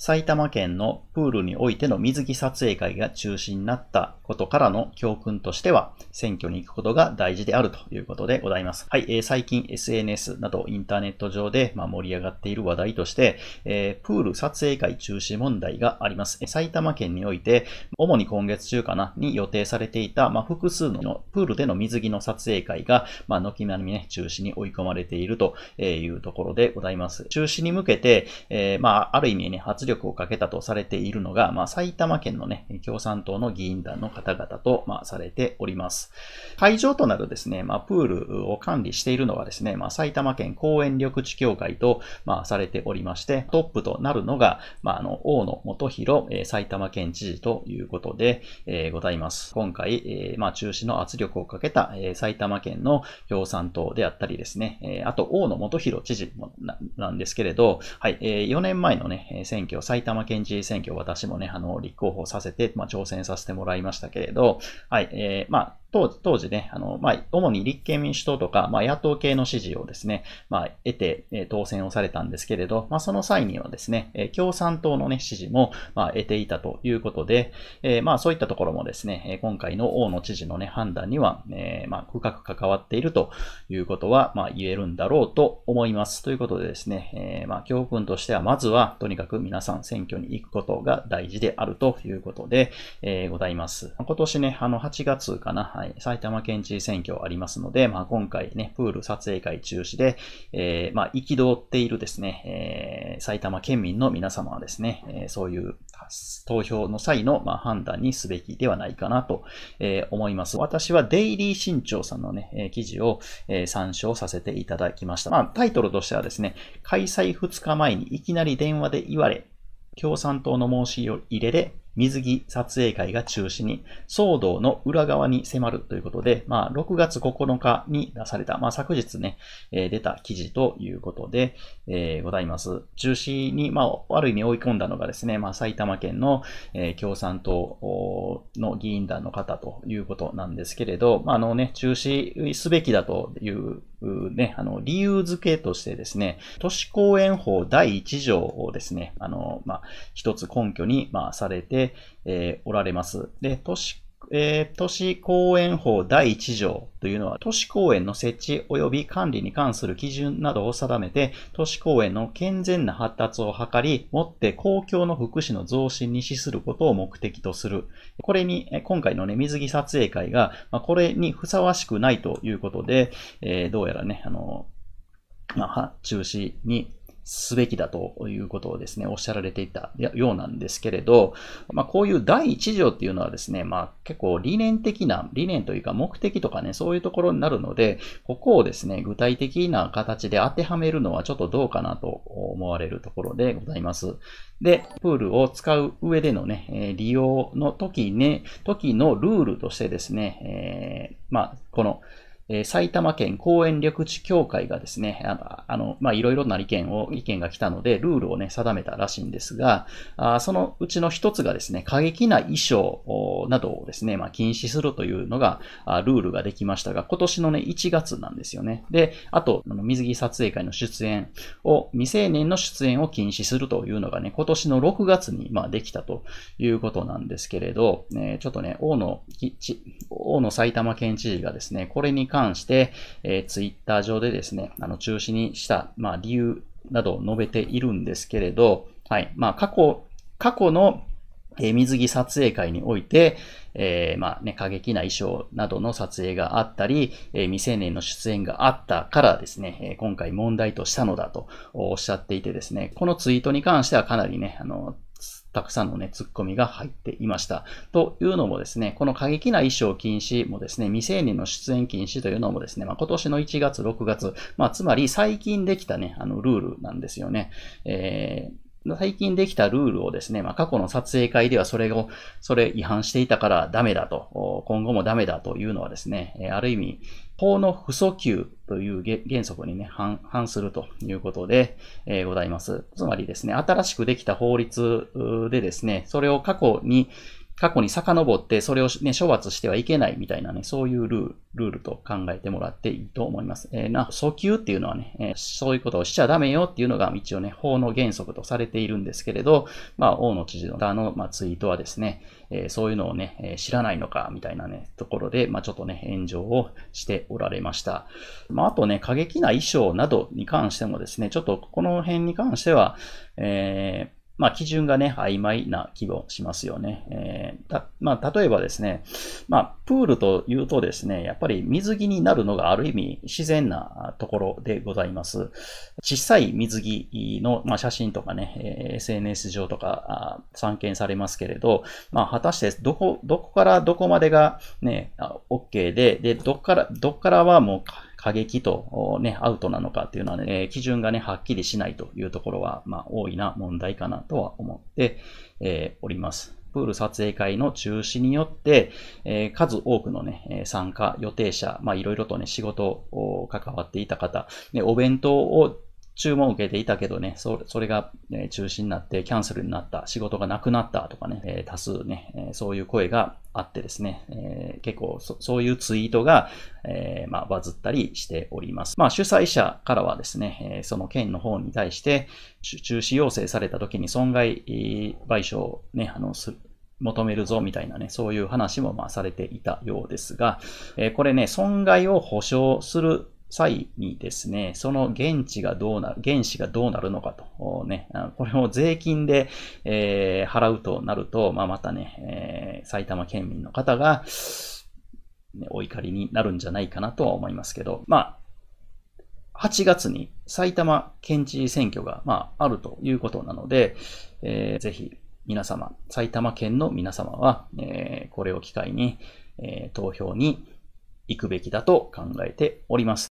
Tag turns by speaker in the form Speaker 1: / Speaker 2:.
Speaker 1: 埼玉県のプールにおいての水着撮影会が中止になったことからの教訓としては、選挙に行くことが大事であるということでございます。はい、えー、最近 SNS などインターネット上で、まあ、盛り上がっている話題として、えー、プール撮影会中止問題があります。埼玉県において、主に今月中かな、に予定されていた、まあ、複数のプールでの水着の撮影会が、まあ、軒並みね、中止に追い込まれているというところでございます。中止に向けて、えー、まあ、ある意味ね、発力をかけたとされているのが、まあ、埼玉県のね、共産党の議員団の方々と、まあ、されております。会場となるですね、まあ、プールを管理しているのはですね、まあ、埼玉県公園緑地協会と、まあ、されておりまして、トップとなるのが、まあ、あの、大野元弘、えー、埼玉県知事ということで、えー、ございます。今回、えー、まあ、中止の圧力をかけた、えー、埼玉県の共産党であったりですね、えー、あと、大野元弘知事もななんですけれど、はい、えー、4年前のね、選挙挙、埼玉県知事選挙、私もね、あの、立候補させて、まあ、挑戦させてもらいましたけれど、はい、えー、まあ、当時、当時ね、あの、まあ、主に立憲民主党とか、まあ、野党系の支持をですね、まあ、得て、え当選をされたんですけれど、まあ、その際にはですね、え共産党のね、支持も、まあ、得ていたということで、えー、まあ、そういったところもですね、今回の大野知事のね、判断には、えー、まあ、深く関わっているということは、まあ、言えるんだろうと思います。ということでですね、えー、まあ、教訓としては、まずは、とにかく皆さん選挙に行くことが大事であるということで、えー、ございます。今年ね、あの、8月かな、はい、埼玉県知事選挙ありますので、まあ、今回ね、プール撮影会中止で、えー、まあ、憤っているですね、えー、埼玉県民の皆様はですね、えー、そういう投票の際の、まあ、判断にすべきではないかなと、えー、思います。私はデイリー新潮さんのね、え記事を、え参照させていただきました。まあ、タイトルとしてはですね、開催2日前にいきなり電話で言われ、共産党の申し入れで水着撮影会が中止に、騒動の裏側に迫るということで、まあ、6月9日に出された、まあ、昨日ね、えー、出た記事ということで、えー、ございます。中止に、まあ、悪いに追い込んだのがですね、まあ、埼玉県の、えー、共産党の議員団の方ということなんですけれど、まあ、あのね、中止すべきだというね、あの、理由付けとしてですね、都市公園法第1条をですね、あの、まあ、一つ根拠に、まあ、されて、えー、おられます。で、都市えー、都市公園法第1条というのは、都市公園の設置及び管理に関する基準などを定めて、都市公園の健全な発達を図り、もって公共の福祉の増進に資することを目的とする。これに、今回のね、水着撮影会が、まあ、これにふさわしくないということで、えー、どうやらね、あの、まあ、中止にすべきだということをですね、おっしゃられていたようなんですけれど、まあ、こういう第一条っていうのはですね、まあ、結構理念的な、理念というか目的とかね、そういうところになるので、ここをですね、具体的な形で当てはめるのはちょっとどうかなと思われるところでございます。で、プールを使う上でのね、利用の時ね、時のルールとしてですね、えー、まあ、この、えー、埼玉県公園緑地協会がですね、あの、まあ、いろいろな意見を、意見が来たので、ルールをね、定めたらしいんですが、あそのうちの一つがですね、過激な衣装などをですね、まあ、禁止するというのが、ルールができましたが、今年のね、1月なんですよね。で、あと、あの水着撮影会の出演を、未成年の出演を禁止するというのがね、今年の6月に、まあ、できたということなんですけれど、ちょっとね、大野、大野埼玉県知事がですね、これに関関して、えー、ツイッター上でですね、あの、中止にした、まあ、理由などを述べているんですけれど、はい、まあ、過去、過去のえ水着撮影会において、えー、まあね、過激な衣装などの撮影があったり、えー、未成年の出演があったからですね、え今回問題としたのだとおっしゃっていてですね、このツイートに関してはかなりね、あの、たくさんのね、ツッコミが入っていました。というのもですね、この過激な衣装禁止もですね、未成年の出演禁止というのもですね、まあ、今年の1月、6月、まあ、つまり最近できたね、あの、ルールなんですよね。えー最近できたルールをですね、まあ、過去の撮影会ではそれを、それ違反していたからダメだと、今後もダメだというのはですね、ある意味、法の不訴求という原則にね反、反するということで、えー、ございます。つまりですね、新しくできた法律でですね、それを過去に過去に遡ってそれをね、処罰してはいけないみたいなね、そういうルール、ルールと考えてもらっていいと思います。えー、な、訴求っていうのはね、えー、そういうことをしちゃダメよっていうのが一応ね、法の原則とされているんですけれど、まあ、大野知事のの、まあ、ツイートはですね、えー、そういうのをね、え知らないのか、みたいなね、ところで、まあ、ちょっとね、炎上をしておられました。まあ、あとね、過激な衣装などに関してもですね、ちょっとこの辺に関しては、えーまあ、基準がね、曖昧な気もしますよね。えー、まあ、例えばですね、まあ、プールというとですね、やっぱり水着になるのがある意味自然なところでございます。小さい水着の、まあ、写真とかね、SNS 上とか散見されますけれど、まあ、果たしてどこ、どこからどこまでがね、OK で、で、どっから、どっからはもう、過激と、ね、アウトなのかっていうのはね、基準がね、はっきりしないというところは、まあ、大いな問題かなとは思って、えー、おります。プール撮影会の中止によって、えー、数多くのね、参加予定者、まあいろいろとね、仕事を関わっていた方、ね、お弁当を注文を受けていたけどね、それが、ね、中止になってキャンセルになった、仕事がなくなったとかね、え多数ね、えそういう声があってですね、え結構そういうツイートが、えまあ、バズったりしております。まあ、主催者からはですね、えその県の方に対して中止要請された時に損害賠償をね、あの、求めるぞみたいなね、そういう話もまあされていたようですが、えこれね、損害を保証する際にですね、その現地がどうなる、原資がどうなるのかと、ね、これを税金で、えー、払うとなると、まあ、またね、えー、埼玉県民の方が、ね、お怒りになるんじゃないかなとは思いますけど、まあ、8月に埼玉県知事選挙が、まあ、あるということなので、えー、ぜひ皆様、埼玉県の皆様は、えー、これを機会に、えー、投票に行くべきだと考えております。